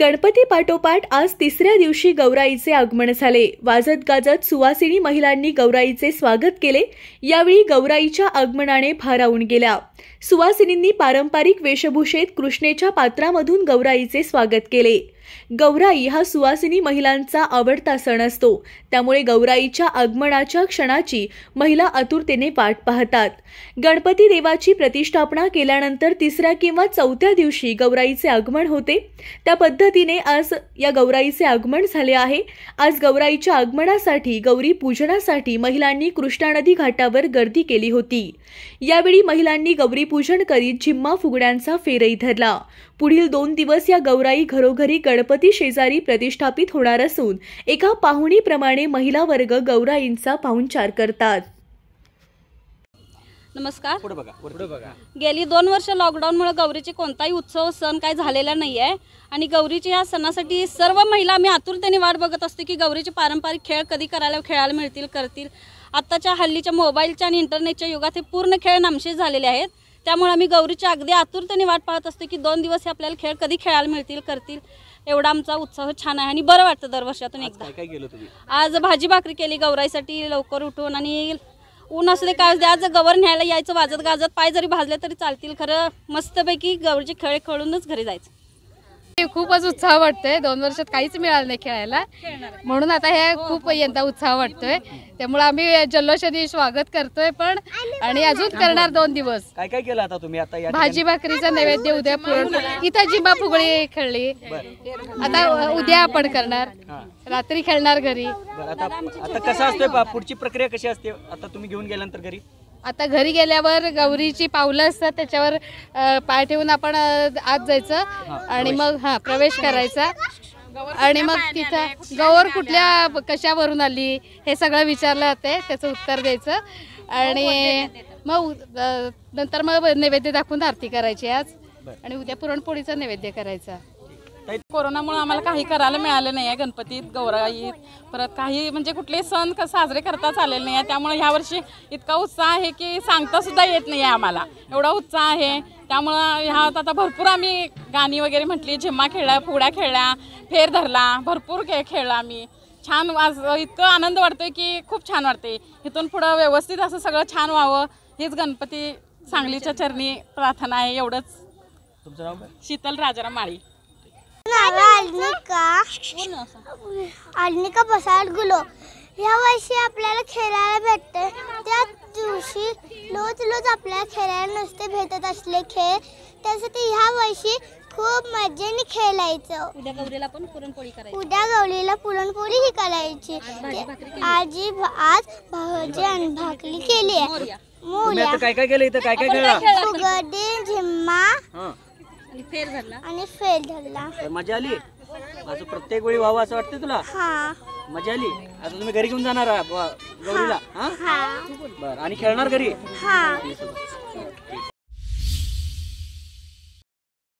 गणपती पाठोपाठ आज तिसऱ्या दिवशी गौराईचे आगमन झाले वाजत गाजत सुवासिनी महिलांनी गौराईचे स्वागत केले यावेळी गौराईच्या आगमनाने भारावून गेल्या सुवासिनींनी पारंपरिक वेशभूषेत कृष्णेच्या पात्रामधून गौराईचे स्वागत केले गौराई हा सुवासिनी महिलांचा आवडता सण असतो त्यामुळे गौराईच्या आगमनाच्या क्षणाची महिला आतुरतेने वाट पाहतात गणपती देवाची प्रतिष्ठापना केल्यानंतर तिसऱ्या किंवा चौथ्या दिवशी गौराईचे आगमन होते त्या पद्धतीने आज या गौराईचे आगमन झाले आहे आज गौराईच्या आगमनासाठी गौरी पूजनासाठी महिलांनी कृष्णा नदी घाटावर गर्दी केली होती यावेळी महिलांनी गौरीपूजन करीत झिम्मा फुगड्यांचा फेरही धरला पुढील दोन दिवस या गौराई घरोघरी गणपती शेजारी प्रतिष्ठापित होणार असून एका पाहुणीप्रमाणे महिला वर्ग गौराईंचा पाहुणचार करतात नमस्कार बघा गेली दोन वर्ष मुळे गौरीचे कोणताही उत्सव सण काय झालेला नाही आहे आणि गौरीची या सणासाठी सर्व महिला मी आतुरतेने वाट बघत असते की गौरीचे पारंपरिक खेळ कधी करायला खेळायला मिळतील करतील आत्ताच्या हल्लीच्या मोबाईलच्या आणि इंटरनेटच्या युगात हे पूर्ण खेळ नामशेष झालेले आहेत त्यामुळे आम्ही गौरीची अगदी आतुरतेने वाट पाहत असतो की दोन दिवस हे आपल्याला खेळ कधी खेळायला मिळतील करतील एवढा आमचा उत्साह छान आहे आणि बरं वाटतं दरवर्षातून एकदा आज भाजी भाकरी केली गौराईसाठी लवकर उठून आणि ऊन असले काय आज गवर न्यायला यायचं वाजत गाजत पाय जरी भाजले तरी चालतील खरं मस्तपैकी गौरीचे खेळ खेळूनच घरी जायचं खूपच उत्साह वाटतोय दोन वर्षात काहीच मिळालं नाही खेळायला म्हणून आता हे खूप यंदा उत्साह वाटतोय त्यामुळे आम्ही जल्लोषाने स्वागत करतोय पण आणि अजून करणार दोन दिवस काय काय केलं आता तुम्ही आता भाजी भाकरीचा नैवेद्य उद्या पूर्ण इथं जिमा फुगळी खेळली आता उद्या आपण करणार रात्री खेळणार घरी आता कसं असतोय पुढची प्रक्रिया कशी असते आता तुम्ही घेऊन गेल्यानंतर घरी आता घरी गेल्यावर गौरीची पावलं असतात त्याच्यावर पाय ठेवून आपण आत जायचं आणि मग हा प्रवेश करायचा आणि मग तिथं गौर कुठल्या कशावरून आली हे सगळं विचारलं जाते त्याचं उत्तर द्यायचं आणि मग नंतर मग नैवेद्य दाखवून आरती करायची आज आणि उद्या पुरणपोळीचा नैवेद्य करायचा कोरोनामुळे आम्हाला काही करायला मिळालं नाही आहे गणपतीत गौराईत परत काही म्हणजे कुठले सण क साजरे करता आलेले नाही आहे त्यामुळे ह्यावर्षी इतका उत्साह आहे की सांगता सुद्धा येत नाही आहे आम्हाला एवढा उत्साह आहे त्यामुळं ह्यात आता भरपूर आम्ही गाणी वगैरे म्हटली झिम्मा खेळला फुगड्या खेळल्या फेर धरला भरपूर खेळ खेळला आम्ही छान वाज इतकं आनंद वाटतोय की खूप छान वाटते इथून पुढं व्यवस्थित असं सगळं छान व्हावं हेच गणपती सांगलीच्या चरणी प्रार्थना आहे एवढंच तुमचं नाव शीतल राजाराम माळी आल्निका आल्निका बसाड गुलो या वर्षी आपल्याला खेळायला भेटते त्या दिवशी रोज रोज आपल्याला खेळायला नसते भेटत असले खेळ त्यासाठी ह्या वर्षी खूप मजेने खेळायचं उद्या गौरीला पण पुरणपोळी करायची उद्या गौरीला पुरणपोळी ही करायची आजी आज भाजी आणि भाकरी केली आहे मोल्या काय काय केलं इथं काय काय खेळला फुगडी झिम्मा आणि फेर धरला आणि फेर धरला मजा आली असं प्रत्येक वेळी व्हावं असं वाटतं तुला मजा आली आता तुम्ही घरी घेऊन जाणार आहात गौरीला हा बरं आणि खेळणार घरी